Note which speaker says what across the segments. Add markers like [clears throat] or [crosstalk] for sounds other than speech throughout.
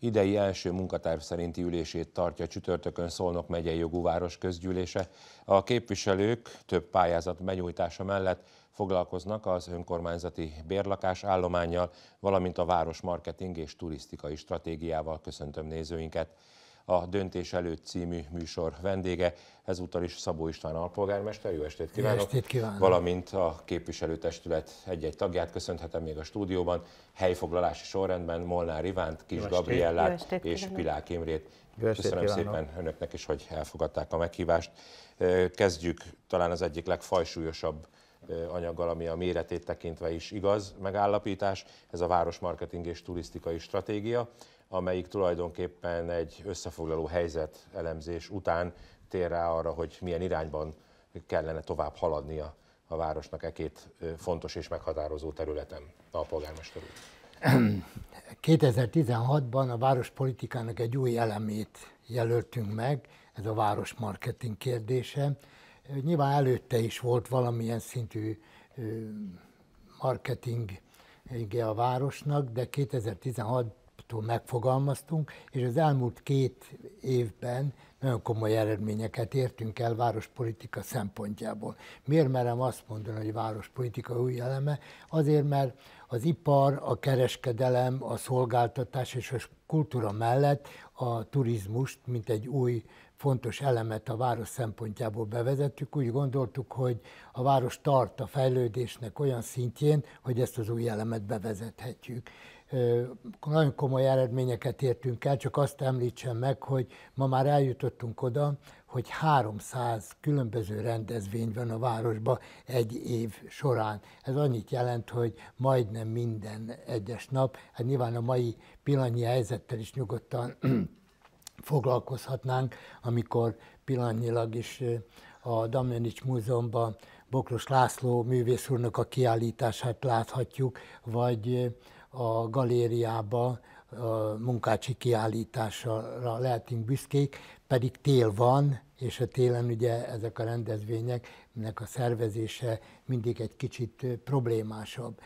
Speaker 1: idei első munkatárs szerinti ülését tartja csütörtökön Szolnok megyei jogú város közgyűlése. A képviselők több pályázat benyújtása mellett foglalkoznak az önkormányzati bérlakás állományjal, valamint a város marketing és turisztikai stratégiával köszöntöm nézőinket a Döntés előtt című műsor vendége. Ezúttal is Szabó István alpolgármester, jó estét kívánok! Jó estét kívánok! Valamint a képviselőtestület egy-egy tagját köszönhetem még a stúdióban, helyfoglalási sorrendben Molnár Ivánt, Kis Gabriellát és Pilák Imrét. estét Köszönöm kívánok. szépen önöknek is, hogy elfogadták a meghívást. Kezdjük talán az egyik legfajsúlyosabb anyaggal, ami a méretét tekintve is igaz megállapítás, ez a város és turisztikai stratégia, amelyik tulajdonképpen egy összefoglaló helyzet elemzés után tér rá arra, hogy milyen irányban kellene tovább haladnia a városnak e két fontos és meghatározó területen a polgármester úr.
Speaker 2: 2016-ban [clears throat] a várospolitikának egy új elemét jelöltünk meg, ez a városmarketing kérdése. Nyilván előtte is volt valamilyen szintű marketing a városnak, de 2016 megfogalmaztunk, és az elmúlt két évben nagyon komoly eredményeket értünk el várospolitika szempontjából. Miért merem azt mondani, hogy várospolitika új eleme? Azért, mert az ipar, a kereskedelem, a szolgáltatás és a kultúra mellett a turizmust, mint egy új fontos elemet a város szempontjából bevezettük. Úgy gondoltuk, hogy a város tart a fejlődésnek olyan szintjén, hogy ezt az új elemet bevezethetjük nagyon komoly eredményeket értünk el, csak azt említsem meg, hogy ma már eljutottunk oda, hogy 300 különböző rendezvény van a városban egy év során. Ez annyit jelent, hogy majdnem minden egyes nap, hát nyilván a mai pillanatnyi helyzettel is nyugodtan [clears throat] foglalkozhatnánk, amikor pillanatnyilag is a Damjanics Múzeumban Bokros László művész úrnak a kiállítását láthatjuk, vagy a galériába a munkácsi kiállításra lehetünk büszkék, pedig tél van, és a télen ugye ezek a rendezvények, a szervezése mindig egy kicsit problémásabb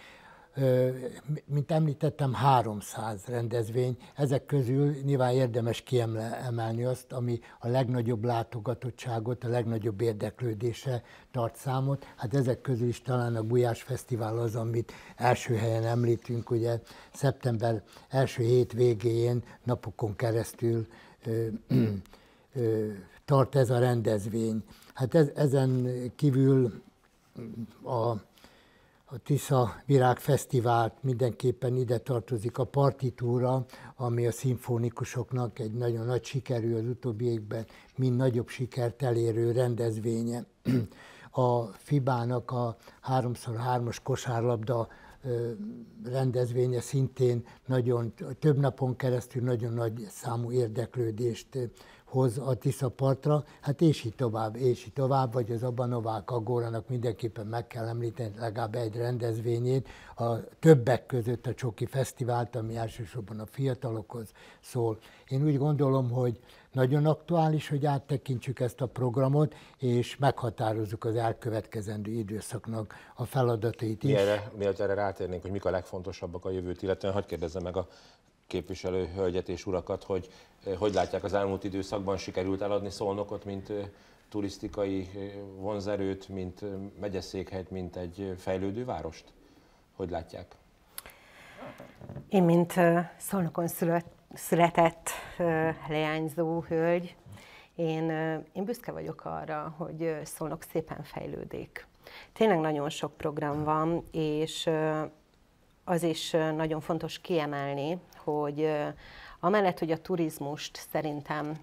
Speaker 2: mint említettem, 300 rendezvény, ezek közül nyilván érdemes kiemelni azt, ami a legnagyobb látogatottságot, a legnagyobb érdeklődése tart számot. Hát ezek közül is talán a Gulyás Fesztivál az, amit első helyen említünk, ugye szeptember első hét végén napokon keresztül ö, ö, ö, tart ez a rendezvény. Hát ez, ezen kívül a a Tisza Virág Fesztivált mindenképpen ide tartozik a partitúra, ami a szimfonikusoknak egy nagyon nagy sikerű az utóbbi évben, mind nagyobb sikert elérő rendezvénye. [clears throat] A Fibának a 3 x 3 os kosárlabda rendezvénye szintén nagyon, több napon keresztül nagyon nagy számú érdeklődést hoz a Tisza partra, hát és így tovább, és így tovább, vagy az Abanovák Agórának mindenképpen meg kell említeni legalább egy rendezvényét, a többek között a Csoki Fesztivált, ami elsősorban a fiatalokhoz szól. Én úgy gondolom, hogy nagyon aktuális, hogy áttekintsük ezt a programot, és meghatározzuk az elkövetkezendő időszaknak a feladatait is. Erre,
Speaker 1: mielőtt erre rátérnénk, hogy mik a legfontosabbak a jövőt, illetően hagyd kérdezzem meg a képviselő hölgyet és urakat, hogy eh, hogy látják az elmúlt időszakban sikerült eladni Szolnokot, mint eh, turisztikai eh, vonzerőt, mint megyeszékhelyt, mint egy fejlődő várost? Hogy látják?
Speaker 3: Én, mint Szolnokon szület, született leányzó hölgy, én, én büszke vagyok arra, hogy Szolnok szépen fejlődik. Tényleg nagyon sok program van, és az is nagyon fontos kiemelni, hogy amellett, hogy a turizmust szerintem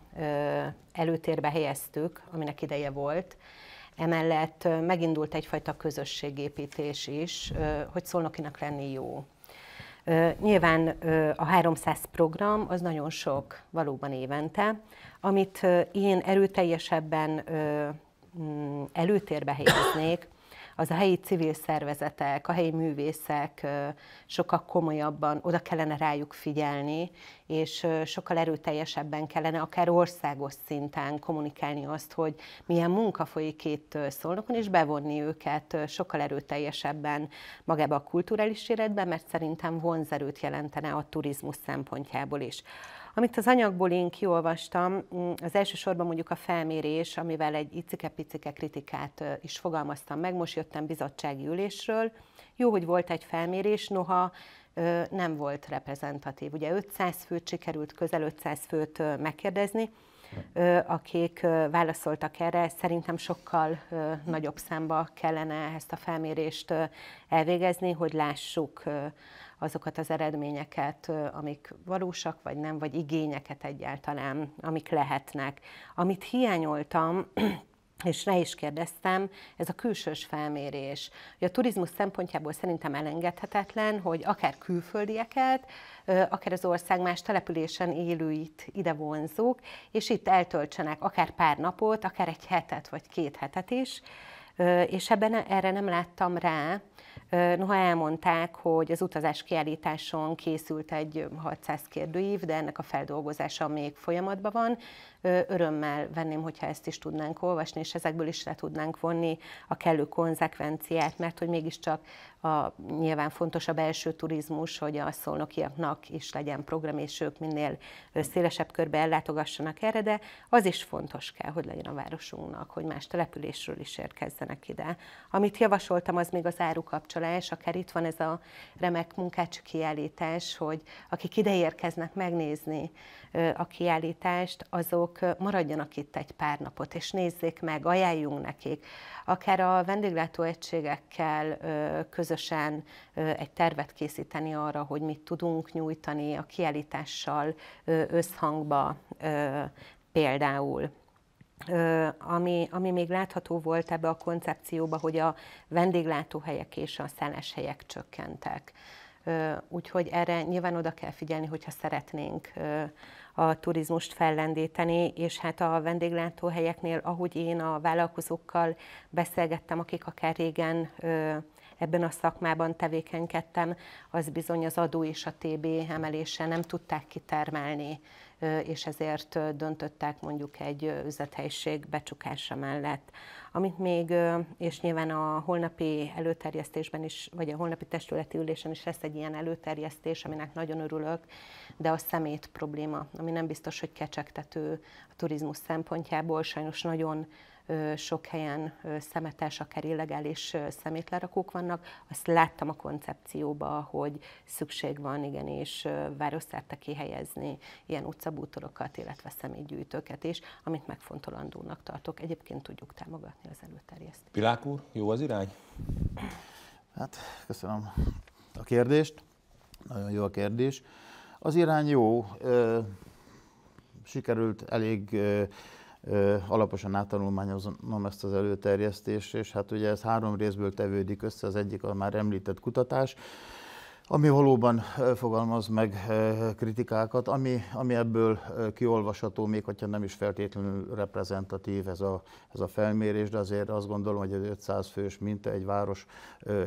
Speaker 3: előtérbe helyeztük, aminek ideje volt, emellett megindult egyfajta közösségépítés is, hogy szolnokinak lenni jó. Nyilván a 300 program az nagyon sok valóban évente, amit én erőteljesebben mm, előtérbe helyeznék, az a helyi civil szervezetek, a helyi művészek sokkal komolyabban oda kellene rájuk figyelni, és sokkal erőteljesebben kellene akár országos szinten kommunikálni azt, hogy milyen munka folyik itt szolnokon, és bevonni őket sokkal erőteljesebben magába a kulturális életbe, mert szerintem vonzerőt jelentene a turizmus szempontjából is. Amit az anyagból én kiolvastam, mm, az elsősorban mondjuk a felmérés, amivel egy icike-picike kritikát is fogalmaztam meg. Most jöttem bizottsági ülésről. Jó, hogy volt egy felmérés, noha nem volt reprezentatív. Ugye 500 főt sikerült, közel 500 főt megkérdezni, akik válaszoltak erre, szerintem sokkal nagyobb számba kellene ezt a felmérést elvégezni, hogy lássuk azokat az eredményeket, amik valósak, vagy nem, vagy igényeket egyáltalán, amik lehetnek. Amit hiányoltam, [clears throat] és rá is kérdeztem, ez a külsős felmérés. a turizmus szempontjából szerintem elengedhetetlen, hogy akár külföldieket, akár az ország más településen élőit ide vonzók, és itt eltöltsenek akár pár napot, akár egy hetet vagy két hetet is, és ebben erre nem láttam rá, Noha elmondták, hogy az utazás kiállításon készült egy 600 kérdőív, de ennek a feldolgozása még folyamatban van örömmel venném, hogyha ezt is tudnánk olvasni, és ezekből is le tudnánk vonni a kellő konzekvenciát, mert hogy mégiscsak a, nyilván fontos a belső turizmus, hogy a szolnokiaknak is legyen program, és ők minél szélesebb körbe ellátogassanak erre, de az is fontos kell, hogy legyen a városunknak, hogy más településről is érkezzenek ide. Amit javasoltam, az még az árukapcsolás, akár itt van ez a remek munkács kiállítás, hogy akik ide érkeznek megnézni a kiállítást, azok azok maradjanak itt egy pár napot, és nézzék meg, ajánljunk nekik. Akár a vendéglátóegységekkel közösen egy tervet készíteni arra, hogy mit tudunk nyújtani a kiállítással összhangba például. Ami, ami még látható volt ebbe a koncepcióba, hogy a vendéglátóhelyek és a szálláshelyek csökkentek. Úgyhogy erre nyilván oda kell figyelni, hogyha szeretnénk a turizmust fellendíteni, és hát a vendéglátóhelyeknél, ahogy én a vállalkozókkal beszélgettem, akik akár régen ebben a szakmában tevékenykedtem, az bizony az adó és a TB emelése nem tudták kitermelni és ezért döntöttek mondjuk egy üzlethelyiség becsukása mellett. Amit még, és nyilván a holnapi előterjesztésben is, vagy a holnapi testületi ülésen is lesz egy ilyen előterjesztés, aminek nagyon örülök, de a szemét probléma, ami nem biztos, hogy kecsegtető a turizmus szempontjából, sajnos nagyon sok helyen szemetes, akár illegális szemétlerakók vannak. Azt láttam a koncepcióba, hogy szükség van igenis városszerte kihelyezni ilyen utcabútorokat, illetve személygyűjtőket is, amit megfontolandónak tartok. Egyébként tudjuk támogatni az előterjesztést.
Speaker 1: Pilák úr, jó az irány?
Speaker 4: Hát, köszönöm a kérdést. Nagyon jó a kérdés. Az irány jó, sikerült elég alaposan átanulmányozom ezt az előterjesztést, és hát ugye ez három részből tevődik össze, az egyik a már említett kutatás, ami valóban fogalmaz meg kritikákat, ami, ami ebből kiolvasható, még hogyha nem is feltétlenül reprezentatív ez a, ez a felmérés, de azért azt gondolom, hogy az 500 fős minta egy város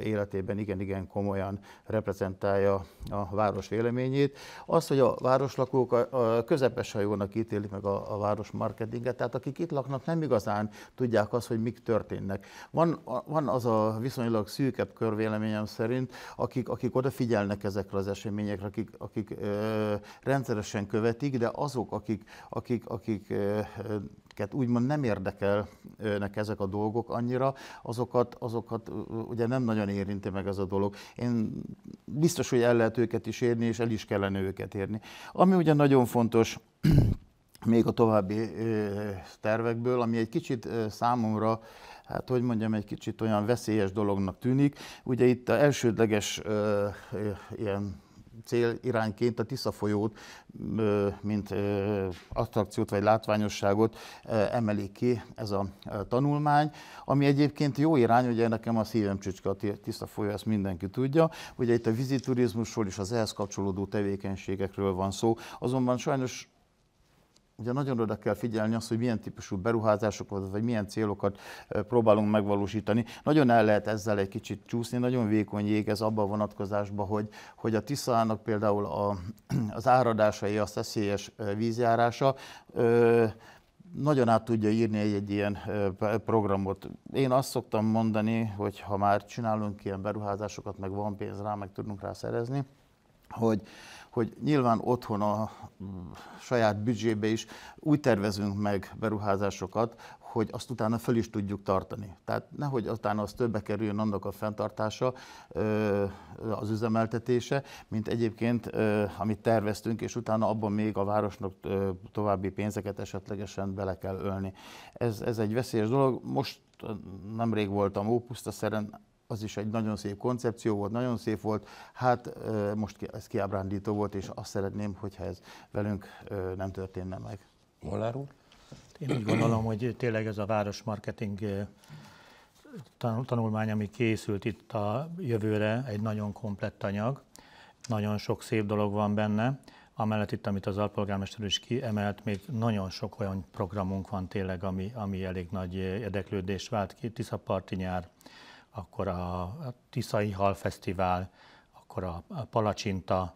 Speaker 4: életében igen-igen komolyan reprezentálja a város véleményét. Az, hogy a városlakók a, a közepes hajónak ítélik meg a, a város marketinget, tehát akik itt laknak, nem igazán tudják azt, hogy mik történnek. Van, van az a viszonylag szűkebb kör véleményem szerint, akik, akik odafigyelnek, figyelnek ezekre az eseményekre, akik, akik ö, rendszeresen követik, de azok, akik, akik, akik ö, akiket úgymond nem érdekelnek ezek a dolgok annyira, azokat, azokat ugye nem nagyon érinti meg ez a dolog. Én biztos, hogy el lehet őket is érni, és el is kellene őket érni. Ami ugye nagyon fontos, még a további tervekből, ami egy kicsit számomra, hát hogy mondjam, egy kicsit olyan veszélyes dolognak tűnik. Ugye itt a elsődleges ilyen célirányként a Tisza folyót, mint attrakciót vagy látványosságot emeli ki ez a tanulmány, ami egyébként jó irány, ugye nekem a szívem csücske a Tisza folyó, ezt mindenki tudja. Ugye itt a viziturizmusról és az ehhez kapcsolódó tevékenységekről van szó, azonban sajnos ugye nagyon oda kell figyelni azt, hogy milyen típusú beruházásokat, vagy milyen célokat próbálunk megvalósítani. Nagyon el lehet ezzel egy kicsit csúszni, nagyon vékony jég ez abban a vonatkozásban, hogy, hogy a Tiszaának például a, [clears throat] az áradásai, a szeszélyes vízjárása, ö, nagyon át tudja írni egy, egy ilyen programot. Én azt szoktam mondani, hogy ha már csinálunk ilyen beruházásokat, meg van pénz rá, meg tudunk rá szerezni, hogy hogy nyilván otthon a mm, saját büdzsébe is úgy tervezünk meg beruházásokat, hogy azt utána föl is tudjuk tartani. Tehát nehogy utána az többe kerüljön annak a fenntartása, az üzemeltetése, mint egyébként, amit terveztünk, és utána abban még a városnak további pénzeket esetlegesen bele kell ölni. Ez, ez egy veszélyes dolog. Most nemrég voltam Ópusztaszeren, az is egy nagyon szép koncepció volt, nagyon szép volt. Hát most ez kiábrándító volt, és azt szeretném, hogyha ez velünk nem történne meg.
Speaker 5: Molnár úr? Én úgy gondolom, hogy tényleg ez a városmarketing tanulmány, ami készült itt a jövőre, egy nagyon komplett anyag. Nagyon sok szép dolog van benne. Amellett itt, amit az alpolgármester is kiemelt, még nagyon sok olyan programunk van tényleg, ami, ami elég nagy érdeklődés vált ki. Tiszaparti nyár, akkor a Tiszai Hal Fesztivál, akkor a Palacsinta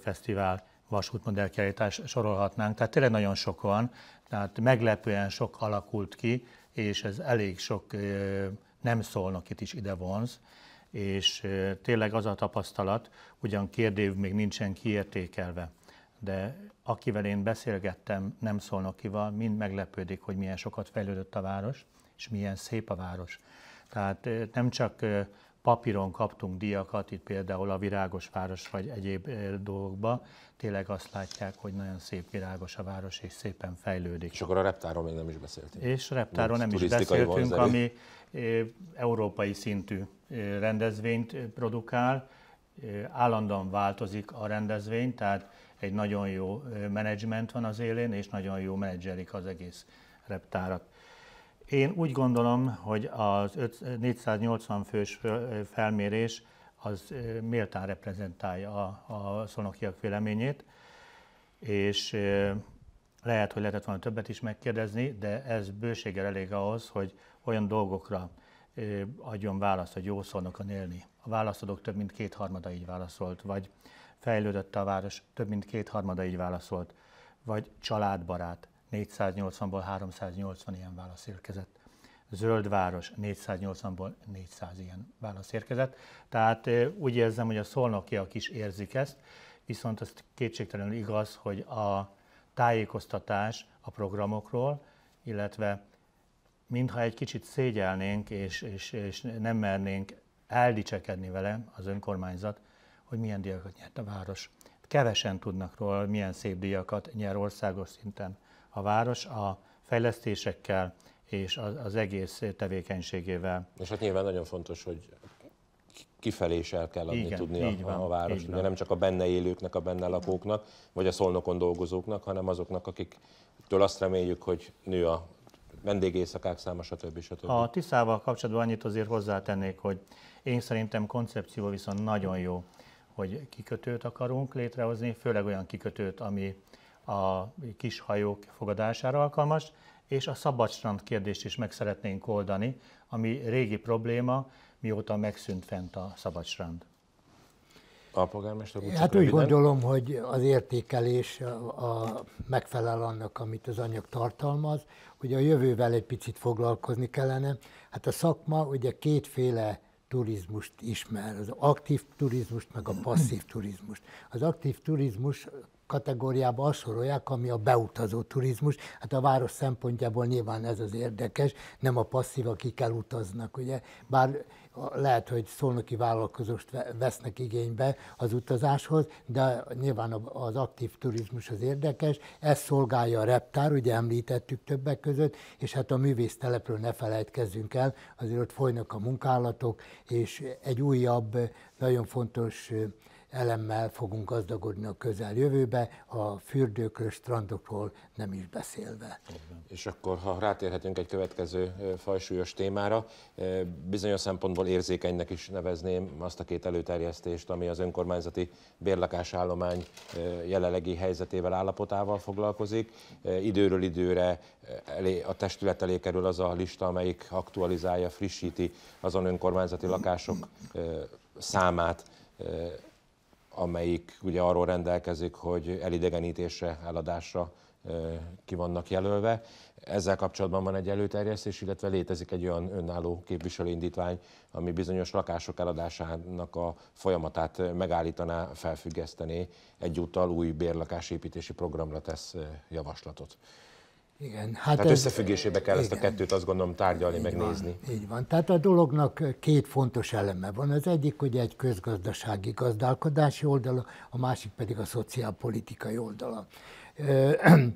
Speaker 5: Fesztivál, vasútmodellkiállítás sorolhatnánk. Tehát tényleg nagyon sok van, tehát meglepően sok alakult ki, és ez elég sok nem itt is ide vonz, és tényleg az a tapasztalat, ugyan kérdév még nincsen kiértékelve, de akivel én beszélgettem nem szólnokival, mind meglepődik, hogy milyen sokat fejlődött a város, és milyen szép a város. Tehát nem csak papíron kaptunk díjakat, itt például a virágos város vagy egyéb dolgokba, tényleg azt látják, hogy nagyon szép virágos a város, és szépen fejlődik. És akkor a reptáról még nem is beszéltünk. És reptáról nem is beszéltünk, vonzeri. ami európai szintű rendezvényt produkál, állandóan változik a rendezvény, tehát egy nagyon jó menedzsment van az élén, és nagyon jó menedzselik az egész reptárat. Én úgy gondolom, hogy az 480 fős felmérés az méltán reprezentálja a, a szolnokiak véleményét, és lehet, hogy lehetett volna többet is megkérdezni, de ez bőséggel elég ahhoz, hogy olyan dolgokra adjon választ, hogy jó szolnokon élni. A válaszadók több mint kétharmada így válaszolt, vagy fejlődött a város, több mint kétharmada így válaszolt, vagy családbarát. 480-ból 380 ilyen válasz érkezett. Zöldváros 480-ból 400 ilyen válasz érkezett. Tehát úgy érzem, hogy a szolnokiak is érzik ezt, viszont ez kétségtelenül igaz, hogy a tájékoztatás a programokról, illetve mintha egy kicsit szégyelnénk és, és, és nem mernénk eldicsekedni vele az önkormányzat, hogy milyen díjakat nyert a város. Kevesen tudnak róla, milyen szép díjakat nyer országos szinten a város a fejlesztésekkel és az, az egész tevékenységével.
Speaker 1: És hát nyilván nagyon fontos, hogy kifelé is el kell adni Igen, tudni a, van, a város. Ugye van. nem csak a benne élőknek, a benne lakóknak, vagy a szolnokon dolgozóknak, hanem azoknak, akiktől azt reméljük, hogy nő a vendégészakák száma, stb. stb. A
Speaker 5: Tiszával kapcsolatban annyit azért hozzátennék, hogy én szerintem koncepció viszont nagyon jó, hogy kikötőt akarunk létrehozni, főleg olyan kikötőt, ami a kis hajók fogadására alkalmas, és a szabadstrand kérdést is meg szeretnénk oldani, ami régi probléma, mióta megszűnt fent a szabadstrand. polgármester úgy Hát úgy gondolom, hogy az
Speaker 2: értékelés a, a, megfelel annak, amit az anyag tartalmaz. hogy a jövővel egy picit foglalkozni kellene. Hát a szakma ugye kétféle turizmust ismer, az aktív turizmust, meg a passzív turizmust. Az aktív turizmus kategóriába azt sorolják, ami a beutazó turizmus. Hát a város szempontjából nyilván ez az érdekes, nem a passzív, akik elutaznak, ugye. Bár lehet, hogy szolnoki vállalkozóst vesznek igénybe az utazáshoz, de nyilván az aktív turizmus az érdekes. Ez szolgálja a reptár, ugye említettük többek között, és hát a művésztelepről ne felejtkezzünk el, azért ott folynak a munkálatok, és egy újabb, nagyon fontos elemmel fogunk gazdagodni a közeljövőbe, a fürdőkről, strandokról nem is beszélve.
Speaker 1: És akkor, ha rátérhetünk egy következő fajsúlyos témára, bizonyos szempontból érzékenynek is nevezném azt a két előterjesztést, ami az önkormányzati bérlakásállomány jelenlegi helyzetével, állapotával foglalkozik. Időről időre elé, a testület elé kerül az a lista, amelyik aktualizálja, frissíti azon önkormányzati lakások számát, amelyik ugye arról rendelkezik, hogy elidegenítésre, eladásra ki vannak jelölve. Ezzel kapcsolatban van egy előterjesztés, illetve létezik egy olyan önálló képviselőindítvány, ami bizonyos lakások eladásának a folyamatát megállítaná, felfüggesztené, egyúttal új bérlakásépítési programra tesz javaslatot. Igen, hát Tehát ez, összefüggésébe kell igen, ezt a kettőt azt gondolom tárgyalni, megnézni.
Speaker 2: Van, így van. Tehát a dolognak két fontos eleme van. Az egyik ugye egy közgazdasági gazdálkodási oldala, a másik pedig a szociálpolitikai oldala. [clears throat]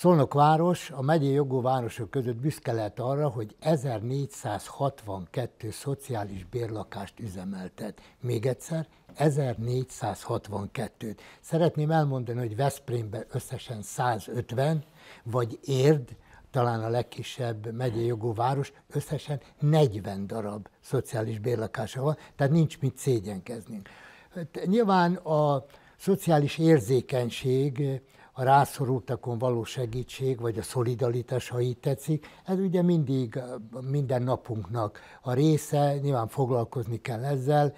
Speaker 2: Szolnok város, a megyei jogú városok között büszke lehet arra, hogy 1462 szociális bérlakást üzemeltet. Még egyszer, 1462-t. Szeretném elmondani, hogy Veszprémben összesen 150, vagy Érd, talán a legkisebb megyei jogú város, összesen 40 darab szociális bérlakása van, tehát nincs mit szégyenkeznünk. Hát nyilván a szociális érzékenység, a rászorultakon való segítség, vagy a szolidaritás, ha így tetszik, ez ugye mindig minden napunknak a része, nyilván foglalkozni kell ezzel,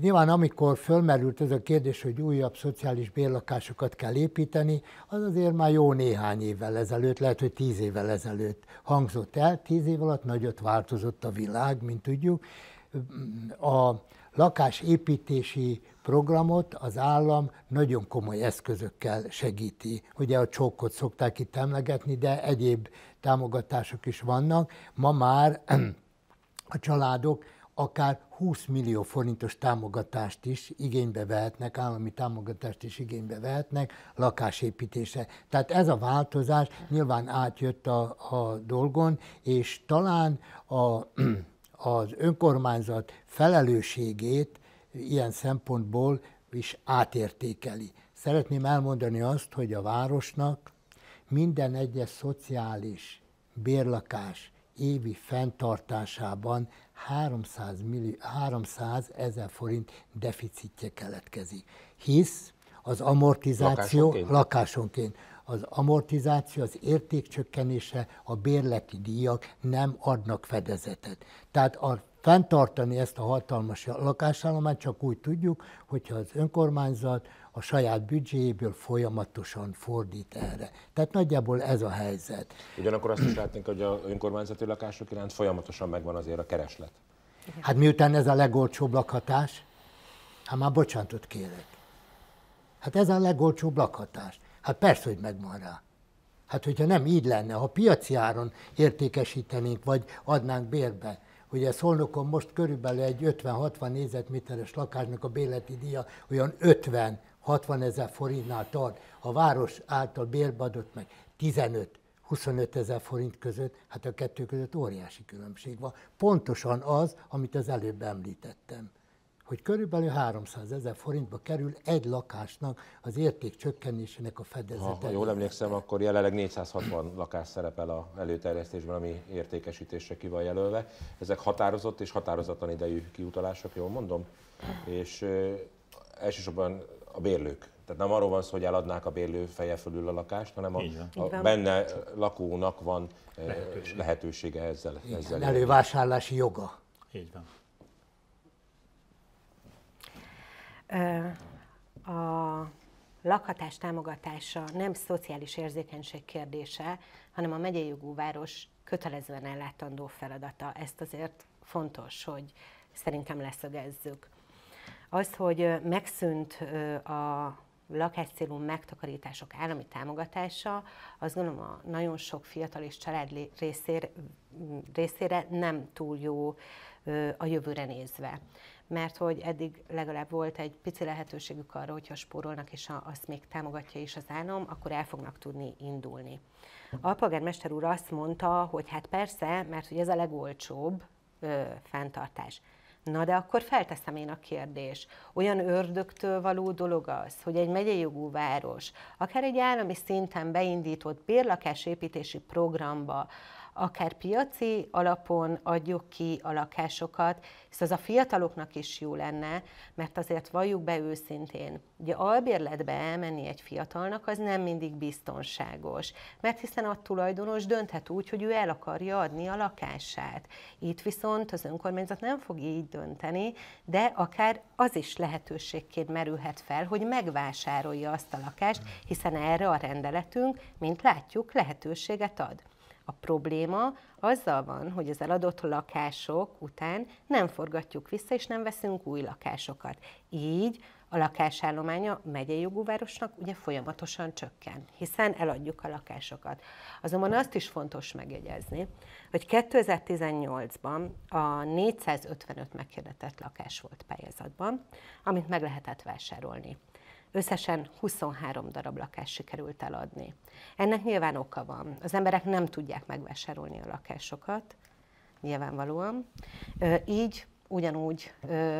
Speaker 2: Nyilván amikor fölmerült ez a kérdés, hogy újabb szociális bérlakásokat kell építeni, az azért már jó néhány évvel ezelőtt, lehet, hogy tíz évvel ezelőtt hangzott el. Tíz év alatt nagyot változott a világ, mint tudjuk. A lakásépítési programot az állam nagyon komoly eszközökkel segíti. Ugye a csókot szokták itt emlegetni, de egyéb támogatások is vannak. Ma már [clears throat] a családok akár 20 millió forintos támogatást is igénybe vehetnek, állami támogatást is igénybe vehetnek lakásépítése. Tehát ez a változás nyilván átjött a, a dolgon, és talán a, [clears throat] az önkormányzat felelősségét ilyen szempontból is átértékeli. Szeretném elmondani azt, hogy a városnak minden egyes szociális bérlakás évi fenntartásában 300, millió, 300 ezer forint deficitje keletkezik, hisz az amortizáció lakásonként. lakásonként az amortizáció, az értékcsökkenése, a bérleti díjak nem adnak fedezetet. Tehát a fenntartani ezt a hatalmas lakásállományt csak úgy tudjuk, hogyha az önkormányzat, a saját büdzséjéből folyamatosan fordít erre. Tehát nagyjából ez a helyzet.
Speaker 1: Ugyanakkor azt is látnénk, hogy a önkormányzati lakások iránt folyamatosan megvan azért a kereslet.
Speaker 2: Hát miután ez a legolcsóbb lakhatás, hát már bocsánatot kérek. Hát ez a legolcsóbb lakhatás. Hát persze, hogy megvan rá. Hát hogyha nem így lenne, ha piaci áron értékesítenénk, vagy adnánk bérbe, ugye Szolnokon most körülbelül egy 50-60 négyzetméteres lakásnak a béleti díja olyan 50 60 ezer forintnál tart, a város által bérbadott meg 15 25 ezer forint között, hát a kettő között óriási különbség van. Pontosan az, amit az előbb említettem, hogy körülbelül 300 ezer forintba kerül egy lakásnak az érték csökkenésének a fedezete. Ha, ha jól
Speaker 1: emlékszem, akkor jelenleg 460 lakás szerepel a előterjesztésben, ami értékesítésre ki van jelölve. Ezek határozott és határozatlan idejű kiutalások, jól mondom? És elsősorban a bérlők. Tehát nem arról van szó, hogy eladnák a bérlő feje fölül a lakást, hanem a, a benne lakónak van eh, lehetősége, lehetősége ezzel. Igen, ezzel elővásárlási
Speaker 2: joga. Így van.
Speaker 3: A lakhatás támogatása nem szociális érzékenység kérdése, hanem a megyei jogú város kötelezően ellátandó feladata. Ezt azért fontos, hogy szerintem leszögezzük. Az, hogy megszűnt a lakáscélú megtakarítások állami támogatása, az gondolom a nagyon sok fiatal és család részére, részére nem túl jó a jövőre nézve. Mert hogy eddig legalább volt egy pici lehetőségük arra, hogyha spórolnak, és azt még támogatja is az állam, akkor el fognak tudni indulni. A polgármester úr azt mondta, hogy hát persze, mert hogy ez a legolcsóbb ö, fenntartás. Na de akkor felteszem én a kérdés. Olyan ördögtől való dolog az, hogy egy megyei jogú város, akár egy állami szinten beindított bérlakásépítési programba, akár piaci alapon adjuk ki a lakásokat, hisz az a fiataloknak is jó lenne, mert azért valljuk be őszintén, ugye albérletbe elmenni egy fiatalnak az nem mindig biztonságos, mert hiszen a tulajdonos dönthet úgy, hogy ő el akarja adni a lakását. Itt viszont az önkormányzat nem fog így dönteni, de akár az is lehetőségként merülhet fel, hogy megvásárolja azt a lakást, hiszen erre a rendeletünk, mint látjuk, lehetőséget ad. A probléma azzal van, hogy az eladott lakások után nem forgatjuk vissza, és nem veszünk új lakásokat. Így a lakásállománya megyei jogú városnak ugye folyamatosan csökken, hiszen eladjuk a lakásokat. Azonban azt is fontos megjegyezni, hogy 2018-ban a 455 meghirdetett lakás volt pályázatban, amit meg lehetett vásárolni. Összesen 23 darab lakást sikerült eladni. Ennek nyilván oka van. Az emberek nem tudják megvásárolni a lakásokat, nyilvánvalóan. Így ugyanúgy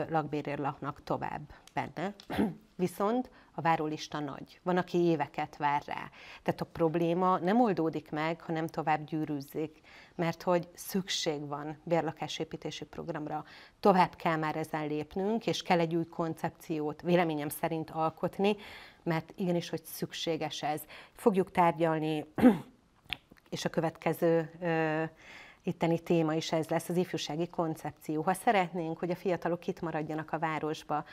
Speaker 3: lakbérér laknak tovább benne. [clears throat] Viszont a várólista nagy, van, aki éveket vár rá. Tehát a probléma nem oldódik meg, hanem tovább gyűrűzik, mert hogy szükség van bérlakásépítési programra. Tovább kell már ezen lépnünk, és kell egy új koncepciót véleményem szerint alkotni, mert igenis, hogy szükséges ez. Fogjuk tárgyalni, [clears throat] és a következő itteni téma is ez lesz, az ifjúsági koncepció. Ha szeretnénk, hogy a fiatalok itt maradjanak a városba,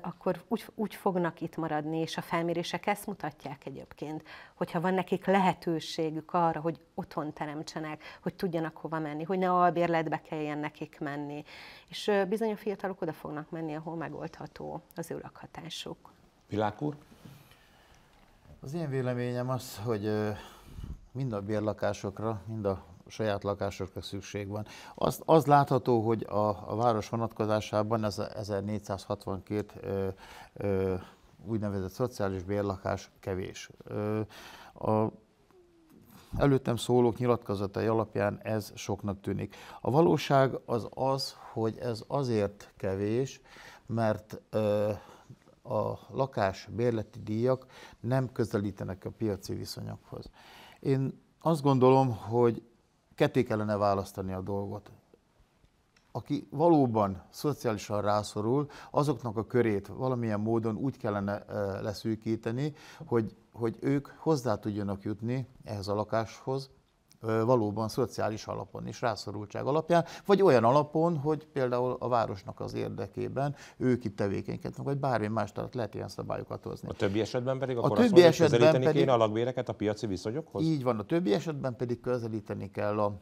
Speaker 3: akkor úgy, úgy fognak itt maradni, és a felmérések ezt mutatják egyébként, hogyha van nekik lehetőségük arra, hogy otthon teremtsenek, hogy tudjanak hova menni, hogy ne albérletbe kelljen nekik menni. És bizony a fiatalok oda fognak menni, ahol megoldható az ő lakhatásuk.
Speaker 1: Világ úr?
Speaker 4: Az én véleményem az, hogy mind a bérlakásokra, mind a saját lakásokra szükség van. Az, az látható, hogy a, a város vonatkozásában ez a 1462 ö, ö, úgynevezett szociális bérlakás kevés. Ö, a előttem szólók nyilatkozatai alapján ez soknak tűnik. A valóság az az, hogy ez azért kevés, mert ö, a lakás bérleti díjak nem közelítenek a piaci viszonyokhoz. Én azt gondolom, hogy ketté kellene választani a dolgot. Aki valóban szociálisan rászorul, azoknak a körét valamilyen módon úgy kellene leszűkíteni, hogy, hogy ők hozzá tudjanak jutni ehhez a lakáshoz, valóban szociális alapon is, rászorultság alapján, vagy olyan alapon, hogy például a városnak az érdekében ők itt tevékenykednek, vagy bármi más, tehát lehet ilyen szabályokat hozni. A többi esetben pedig akkor a többi azt mondja, esetben pedig, kéne a lakbéreket a piaci viszonyokhoz? Így van, a többi esetben pedig közelíteni kell a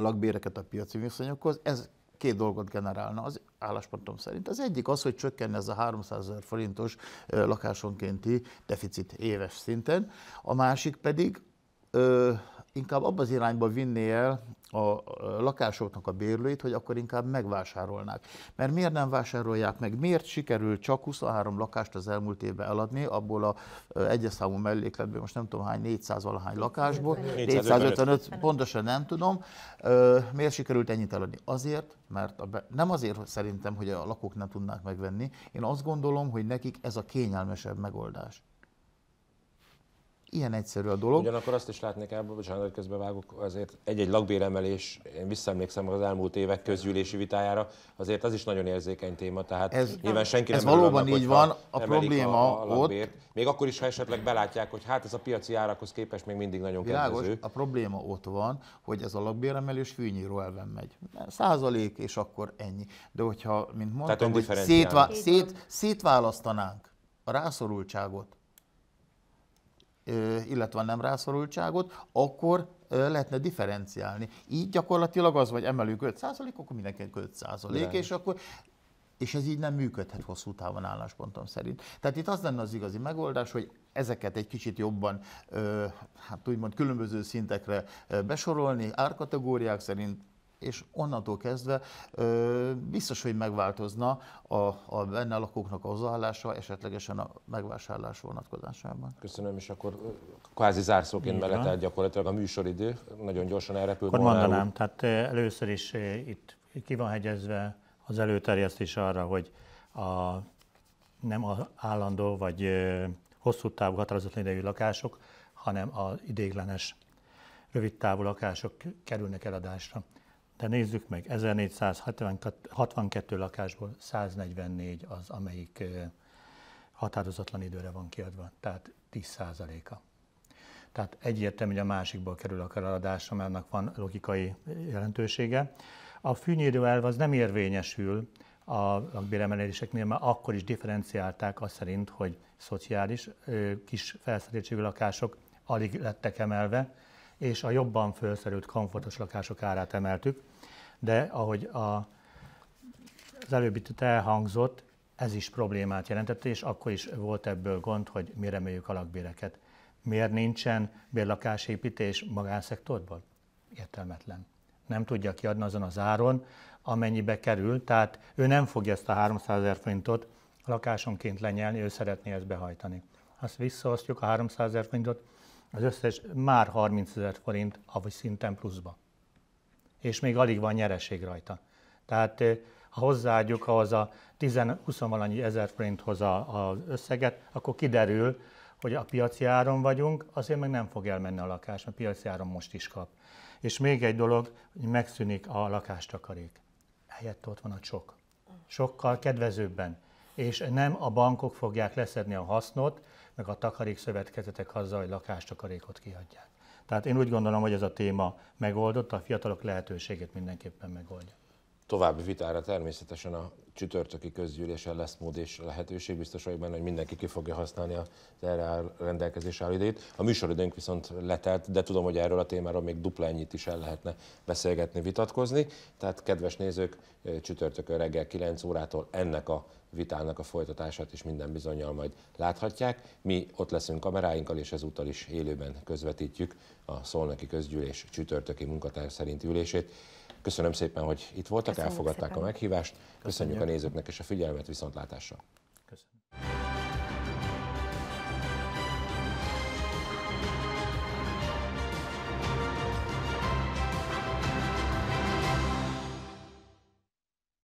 Speaker 4: lakbéreket a piaci viszonyokhoz. Ez két dolgot generálna az álláspontom szerint. Az egyik az, hogy csökkenne ez a 300 ezer forintos lakásonkénti deficit éves szinten, a másik pedig inkább abba az irányba vinné el a lakásoknak a bérlőit, hogy akkor inkább megvásárolnák. Mert miért nem vásárolják meg? Miért sikerült csak 23 lakást az elmúlt évben eladni, abból a egyes számú mellékletből, most nem tudom hány, 400 valahány lakásból, 455, pontosan nem tudom. Miért sikerült ennyit eladni? Azért, mert a be, nem azért hogy szerintem, hogy a lakók nem tudnák megvenni. Én azt gondolom, hogy nekik ez a kényelmesebb megoldás
Speaker 1: ilyen egyszerű a dolog. Ugyanakkor azt is látni kell, bocsánat, hogy közben vágok, azért egy-egy lakbéremelés, én visszaemlékszem az elmúlt évek közgyűlési vitájára, azért az is nagyon érzékeny téma, tehát ez, nyilván senki ez nem valóban annak, így van, a probléma a, a lakbért, ott. Még akkor is, ha esetleg belátják, hogy hát ez a piaci árakhoz képest még mindig nagyon Világos, kedvező.
Speaker 4: A probléma ott van, hogy ez a lakbéremelés fűnyíró elven megy. Százalék, és akkor ennyi. De hogyha, mint mondtam, hogy szétvá- szét, szétválasztanánk a rászorultságot illetve nem rászorultságot, akkor lehetne differenciálni. Így gyakorlatilag az, vagy emelünk 5 akkor mindenki 5 százalék, és akkor és ez így nem működhet hosszú távon álláspontom szerint. Tehát itt az lenne az igazi megoldás, hogy ezeket egy kicsit jobban, hát úgymond különböző szintekre besorolni, árkategóriák szerint, és onnantól kezdve ö, biztos, hogy megváltozna a, a benne lakóknak a hozzáállása, esetlegesen a megvásárlás vonatkozásában.
Speaker 1: Köszönöm, és akkor kvázi zárszóként beletelt gyakorlatilag a műsoridő, nagyon gyorsan elrepült. Akkor mondanám, el
Speaker 5: tehát először is itt ki van hegyezve az előterjesztés arra, hogy a nem a állandó vagy hosszú távú határozatlan idejű lakások, hanem az idéglenes rövid távú lakások kerülnek eladásra. De nézzük meg, 1462 lakásból 144 az, amelyik határozatlan időre van kiadva, tehát 10%-a. Tehát egyértelmű, hogy a másikból kerül a eladásra, mert annak van logikai jelentősége. A fűnyírő elv az nem érvényesül a lakbéremeléseknél, mert akkor is differenciálták azt szerint, hogy szociális, kis felszereltségű lakások alig lettek emelve, és a jobban felszerült komfortos lakások árát emeltük, de ahogy a, az előbb itt elhangzott, ez is problémát jelentett, és akkor is volt ebből gond, hogy mi reméljük a lakbéreket. Miért nincsen bérlakásépítés magánszektorban? Értelmetlen. Nem tudja kiadni azon az áron, amennyibe kerül, tehát ő nem fogja ezt a 300 ezer forintot lakásonként lenyelni, ő szeretné ezt behajtani. Azt visszaosztjuk a 300 ezer forintot az összes már 30 ezer forint havi szinten pluszba. És még alig van nyereség rajta. Tehát eh, ha hozzáadjuk ahhoz a 10-20 ezer forinthoz az összeget, akkor kiderül, hogy a piaci áron vagyunk, azért meg nem fog elmenni a lakás, mert piaci áron most is kap. És még egy dolog, hogy megszűnik a lakástakarék. Helyett ott van a csok. Sokkal kedvezőbben. És nem a bankok fogják leszedni a hasznot, meg a szövetkezetek azzal, hogy lakástakarékot kiadják. Tehát én úgy gondolom, hogy ez a téma megoldott, a fiatalok lehetőségét mindenképpen megoldja.
Speaker 1: További vitára természetesen a csütörtöki közgyűlésen lesz mód és lehetőség, biztos vagyok benne, hogy mindenki ki fogja használni az erre rendelkezés áll idejét. A műsoridőnk viszont letelt, de tudom, hogy erről a témáról még dupla ennyit is el lehetne beszélgetni, vitatkozni. Tehát kedves nézők, csütörtökön reggel 9 órától ennek a vitának a folytatását is minden bizonyal majd láthatják. Mi ott leszünk kameráinkkal, és ezúttal is élőben közvetítjük a szolnoki közgyűlés csütörtöki munkatár szerint ülését. Köszönöm szépen, hogy itt voltak, Köszönjük elfogadták szépen. a meghívást. Köszönjük, Köszönjük a nézőknek és a figyelmet, viszontlátásra. Köszönöm.